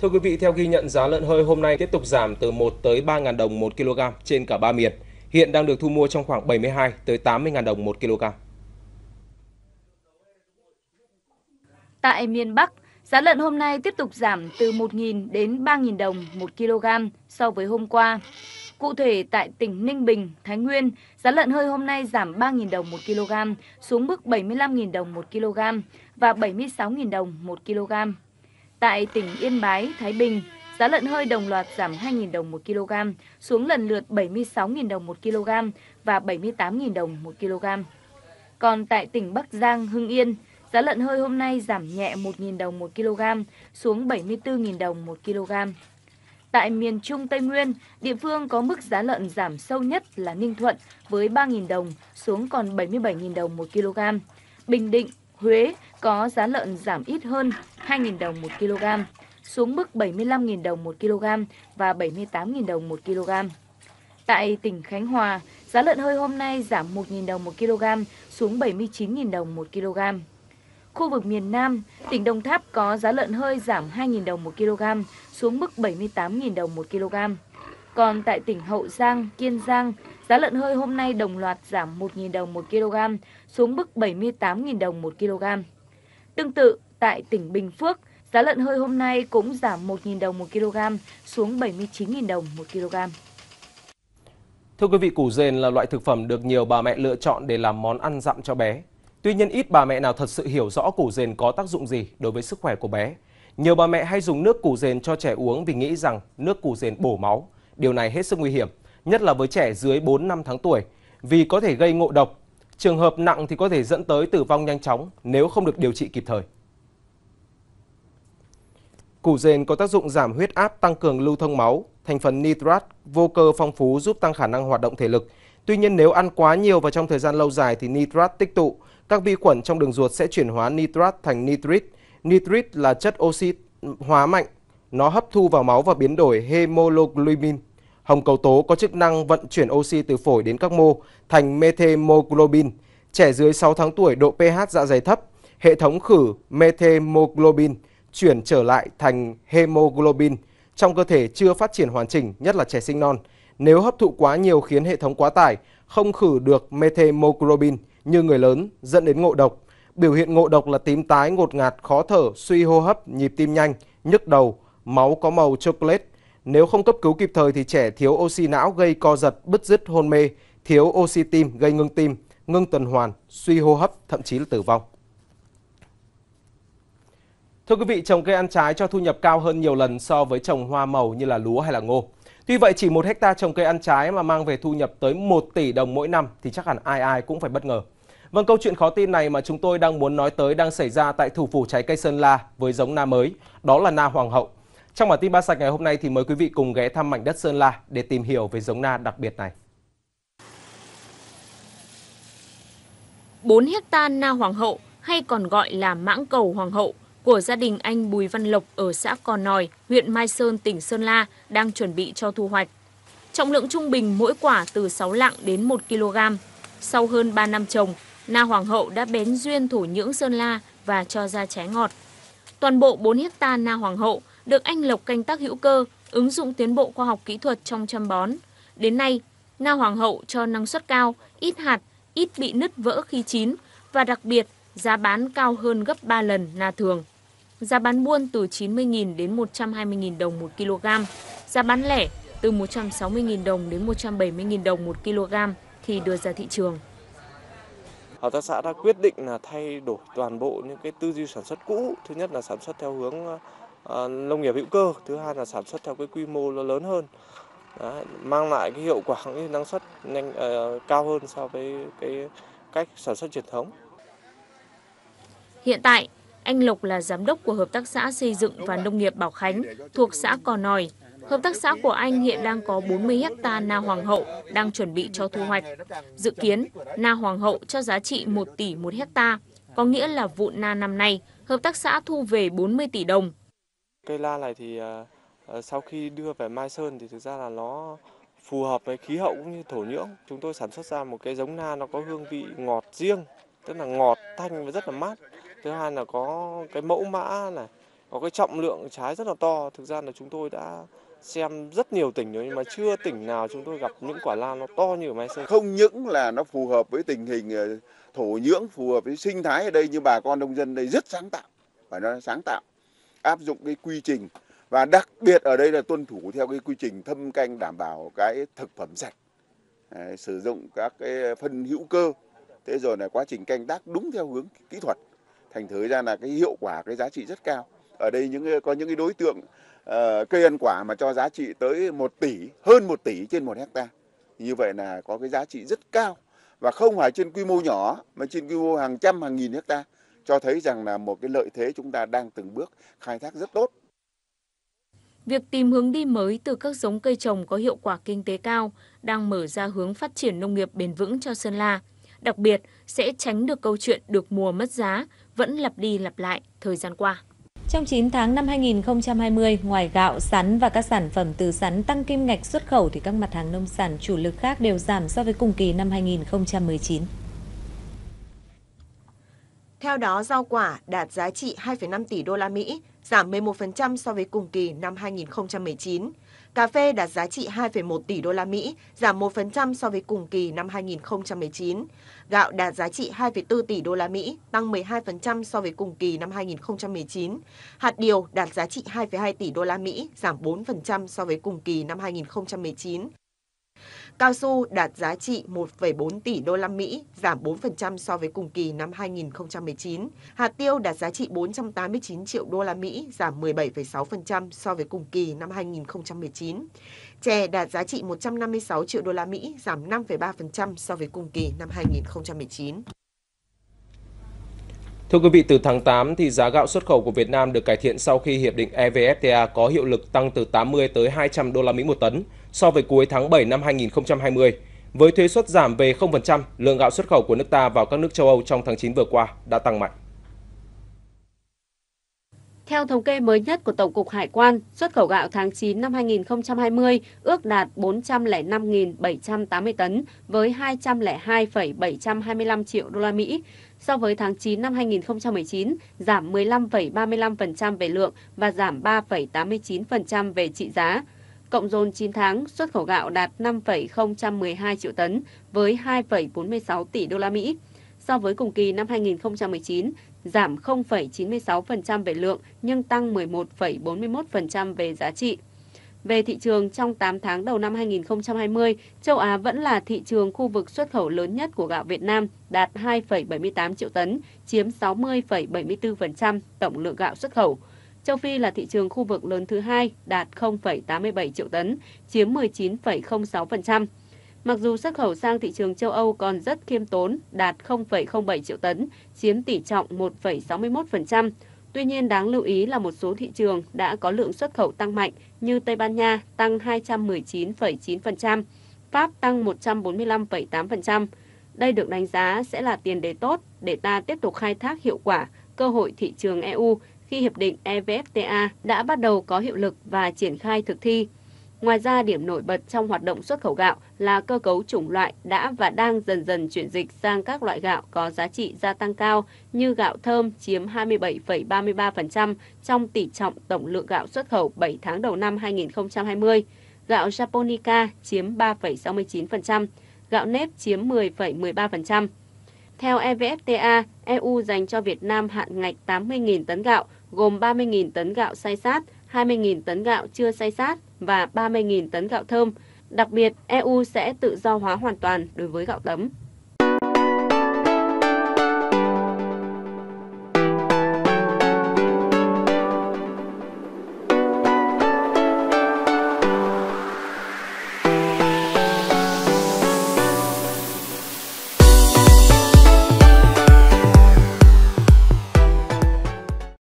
Thưa quý vị, theo ghi nhận giá lợn hơi hôm nay tiếp tục giảm từ 1 tới 3.000 đồng 1 kg trên cả ba miền. Hiện đang được thu mua trong khoảng 72 tới 80.000 đồng 1 kg. Tại miền Bắc, giá lợn hôm nay tiếp tục giảm từ 1.000 đến 3.000 đồng 1 kg so với hôm qua. Cụ thể tại tỉnh Ninh Bình, Thái Nguyên, giá lợn hơi hôm nay giảm 3.000 đồng 1 kg xuống mức 75.000 đồng 1 kg và 76.000 đồng 1 kg. Tại tỉnh Yên Bái, Thái Bình, giá lợn hơi đồng loạt giảm 2.000 đồng một kg, xuống lần lượt 76.000 đồng một kg và 78.000 đồng một kg. Còn tại tỉnh Bắc Giang, Hưng Yên, giá lợn hơi hôm nay giảm nhẹ 1.000 đồng một kg, xuống 74.000 đồng một kg. Tại miền Trung Tây Nguyên, địa phương có mức giá lợn giảm sâu nhất là Ninh Thuận với 3.000 đồng xuống còn 77.000 đồng một kg. Bình Định, Huế có giá lợn giảm ít hơn 2.000 đồng 1 kg, xuống mức 75.000 đồng 1 kg và 78.000 đồng 1 kg. Tại tỉnh Khánh Hòa, giá lợn hơi hôm nay giảm 1.000 đồng 1 kg xuống 79.000 đồng 1 kg. Khu vực miền Nam, tỉnh Đồng Tháp có giá lợn hơi giảm 2.000 đồng 1 kg xuống mức 78.000 đồng 1 kg. Còn tại tỉnh Hậu Giang, Kiên Giang, giá lợn hơi hôm nay đồng loạt giảm 1.000 đồng 1 kg xuống mức 78.000 đồng 1 kg. Tương tự, tại tỉnh Bình Phước. Giá lợn hơi hôm nay cũng giảm 1.000 đồng 1 kg xuống 79.000 đồng 1 kg. Thưa quý vị, củ dền là loại thực phẩm được nhiều bà mẹ lựa chọn để làm món ăn dặm cho bé. Tuy nhiên ít bà mẹ nào thật sự hiểu rõ củ dền có tác dụng gì đối với sức khỏe của bé. Nhiều bà mẹ hay dùng nước củ dền cho trẻ uống vì nghĩ rằng nước củ dền bổ máu. Điều này hết sức nguy hiểm, nhất là với trẻ dưới 4 năm tháng tuổi vì có thể gây ngộ độc. Trường hợp nặng thì có thể dẫn tới tử vong nhanh chóng nếu không được điều trị kịp thời. Củ dền có tác dụng giảm huyết áp, tăng cường lưu thông máu, thành phần nitrat vô cơ phong phú giúp tăng khả năng hoạt động thể lực. Tuy nhiên nếu ăn quá nhiều và trong thời gian lâu dài thì nitrat tích tụ, các vi khuẩn trong đường ruột sẽ chuyển hóa nitrat thành nitrit. Nitrit là chất oxy hóa mạnh, nó hấp thu vào máu và biến đổi hemoglobin. Hồng cầu tố có chức năng vận chuyển oxy từ phổi đến các mô thành methemoglobin. Trẻ dưới 6 tháng tuổi độ pH dạ dày thấp, hệ thống khử methemoglobin chuyển trở lại thành hemoglobin trong cơ thể chưa phát triển hoàn chỉnh, nhất là trẻ sinh non. Nếu hấp thụ quá nhiều khiến hệ thống quá tải, không khử được methemoglobin như người lớn dẫn đến ngộ độc. Biểu hiện ngộ độc là tím tái, ngột ngạt, khó thở, suy hô hấp, nhịp tim nhanh, nhức đầu, máu có màu chocolate. Nếu không cấp cứu kịp thời thì trẻ thiếu oxy não gây co giật, bứt rứt hôn mê, thiếu oxy tim gây ngưng tim, ngưng tuần hoàn, suy hô hấp, thậm chí là tử vong. Thưa quý vị, trồng cây ăn trái cho thu nhập cao hơn nhiều lần so với trồng hoa màu như là lúa hay là ngô. Tuy vậy chỉ một hecta trồng cây ăn trái mà mang về thu nhập tới 1 tỷ đồng mỗi năm thì chắc hẳn ai ai cũng phải bất ngờ. Vâng, câu chuyện khó tin này mà chúng tôi đang muốn nói tới đang xảy ra tại thủ phủ trái cây Sơn La với giống na mới, đó là na Hoàng hậu. Trong bản tin Ba Sạch ngày hôm nay thì mời quý vị cùng ghé thăm mảnh đất Sơn La để tìm hiểu về giống na đặc biệt này. 4 hecta na Hoàng hậu hay còn gọi là mãng cầu Hoàng hậu – của gia đình anh Bùi Văn Lộc ở xã Cò Nòi, huyện Mai Sơn, tỉnh Sơn La đang chuẩn bị cho thu hoạch. Trọng lượng trung bình mỗi quả từ 6 lạng đến 1 kg. Sau hơn 3 năm trồng, na hoàng hậu đã bén duyên thổ nhưỡng Sơn La và cho ra trái ngọt. Toàn bộ 4 hecta na hoàng hậu được anh Lộc canh tác hữu cơ, ứng dụng tiến bộ khoa học kỹ thuật trong chăm bón. Đến nay, na hoàng hậu cho năng suất cao, ít hạt, ít bị nứt vỡ khi chín và đặc biệt giá bán cao hơn gấp 3 lần na thường. Giá bán buôn từ 90.000 đến 120.000 đồng 1 kg. Giá bán lẻ từ 160.000 đồng đến 170.000 đồng 1 kg khi đưa ra thị trường. Hợp tác xã đã quyết định là thay đổi toàn bộ những cái tư duy sản xuất cũ. Thứ nhất là sản xuất theo hướng ờ, nông nghiệp hữu cơ, thứ hai là sản xuất theo cái quy mô lớn hơn. Đấy, mang lại cái hiệu quả cũng năng suất nhanh uh, cao hơn so với cái cách sản xuất truyền thống. Hiện tại, anh Lộc là giám đốc của Hợp tác xã Xây dựng và Nông nghiệp Bảo Khánh thuộc xã Cò Nòi. Hợp tác xã của anh hiện đang có 40 hecta na hoàng hậu đang chuẩn bị cho thu hoạch. Dự kiến, na hoàng hậu cho giá trị 1 tỷ 1 hecta, có nghĩa là vụ na năm nay, hợp tác xã thu về 40 tỷ đồng. Cây la này thì ờ, ờ, sau khi đưa về Mai Sơn thì thực ra là nó phù hợp với khí hậu cũng như thổ nhưỡng. Chúng tôi sản xuất ra một cái giống na nó có hương vị ngọt riêng, tức là ngọt, thanh và rất là mát thứ hai là có cái mẫu mã này có cái trọng lượng trái rất là to thực ra là chúng tôi đã xem rất nhiều tỉnh rồi nhưng mà chưa tỉnh nào chúng tôi gặp những quả lan nó to như ở Mai Sơn. Không những là nó phù hợp với tình hình ờ, thổ nhưỡng, phù hợp với sinh thái ở đây như bà con nông dân đây rất sáng tạo. Phải nói sáng tạo, áp dụng cái quy trình và đặc biệt ở đây là tuân thủ theo cái quy trình thâm canh đảm bảo cái thực phẩm sạch. sử dụng các cái phân hữu cơ thế rồi là quá trình canh tác đúng theo hướng kỹ thuật thành thử ra là cái hiệu quả cái giá trị rất cao ở đây những có những cái đối tượng uh, cây ăn quả mà cho giá trị tới 1 tỷ hơn 1 tỷ trên một hecta như vậy là có cái giá trị rất cao và không phải trên quy mô nhỏ mà trên quy mô hàng trăm hàng nghìn hecta cho thấy rằng là một cái lợi thế chúng ta đang từng bước khai thác rất tốt Việc tìm hướng đi mới từ các giống cây trồng có hiệu quả kinh tế cao đang mở ra hướng phát triển nông nghiệp bền vững cho Sơn La. Đặc biệt, sẽ tránh được câu chuyện được mùa mất giá, vẫn lặp đi lặp lại thời gian qua. Trong 9 tháng năm 2020, ngoài gạo, sắn và các sản phẩm từ sắn tăng kim ngạch xuất khẩu thì các mặt hàng nông sản chủ lực khác đều giảm so với cùng kỳ năm 2019. Theo đó, rau quả đạt giá trị 2,5 tỷ đô la Mỹ, giảm 11% so với cùng kỳ năm 2019. Cà phê đạt giá trị 2,1 tỷ đô la Mỹ, giảm 1% so với cùng kỳ năm 2019. Gạo đạt giá trị 2,4 tỷ đô la Mỹ, tăng 12% so với cùng kỳ năm 2019. Hạt điều đạt giá trị 2,2 tỷ đô la Mỹ, giảm 4% so với cùng kỳ năm 2019. Cao su đạt giá trị 1,4 tỷ đô la Mỹ, giảm 4% so với cùng kỳ năm 2019. Hạt tiêu đạt giá trị 489 triệu đô la Mỹ, giảm 17,6% so với cùng kỳ năm 2019. Chè đạt giá trị 156 triệu đô la Mỹ, giảm 5,3% so với cùng kỳ năm 2019. Thưa quý vị, từ tháng 8 thì giá gạo xuất khẩu của Việt Nam được cải thiện sau khi hiệp định EVFTA có hiệu lực tăng từ 80 tới 200 đô la Mỹ một tấn so với cuối tháng 7 năm 2020, với thuế suất giảm về 0%, lượng gạo xuất khẩu của nước ta vào các nước châu Âu trong tháng 9 vừa qua đã tăng mạnh. Theo thống kê mới nhất của Tổng cục Hải quan, xuất khẩu gạo tháng 9 năm 2020 ước đạt 405.780 tấn với 202,725 triệu đô la Mỹ, so với tháng 9 năm 2019 giảm 15,35% về lượng và giảm 3,89% về trị giá. Cộng dồn 9 tháng, xuất khẩu gạo đạt 5,012 triệu tấn với 2,46 tỷ đô la Mỹ. So với cùng kỳ năm 2019, giảm 0,96% về lượng nhưng tăng 11,41% về giá trị. Về thị trường, trong 8 tháng đầu năm 2020, châu Á vẫn là thị trường khu vực xuất khẩu lớn nhất của gạo Việt Nam, đạt 2,78 triệu tấn, chiếm 60,74% tổng lượng gạo xuất khẩu. Châu Phi là thị trường khu vực lớn thứ hai, đạt 0,87 triệu tấn, chiếm 19,06%. Mặc dù xuất khẩu sang thị trường châu Âu còn rất khiêm tốn, đạt 0,07 triệu tấn, chiếm tỷ trọng 1,61%. Tuy nhiên đáng lưu ý là một số thị trường đã có lượng xuất khẩu tăng mạnh như Tây Ban Nha tăng 219,9%, Pháp tăng 145,8%. Đây được đánh giá sẽ là tiền đề tốt để ta tiếp tục khai thác hiệu quả cơ hội thị trường EU khi Hiệp định EVFTA đã bắt đầu có hiệu lực và triển khai thực thi. Ngoài ra, điểm nổi bật trong hoạt động xuất khẩu gạo là cơ cấu chủng loại đã và đang dần dần chuyển dịch sang các loại gạo có giá trị gia tăng cao như gạo thơm chiếm 27,33% trong tỷ trọng tổng lượng gạo xuất khẩu 7 tháng đầu năm 2020, gạo Japonica chiếm 3,69%, gạo nếp chiếm 10,13%. Theo EVFTA, EU dành cho Việt Nam hạn ngạch 80.000 tấn gạo, gồm 30.000 tấn gạo xay sát, 20.000 tấn gạo chưa xay sát và 30.000 tấn gạo thơm. Đặc biệt, EU sẽ tự do hóa hoàn toàn đối với gạo tấm.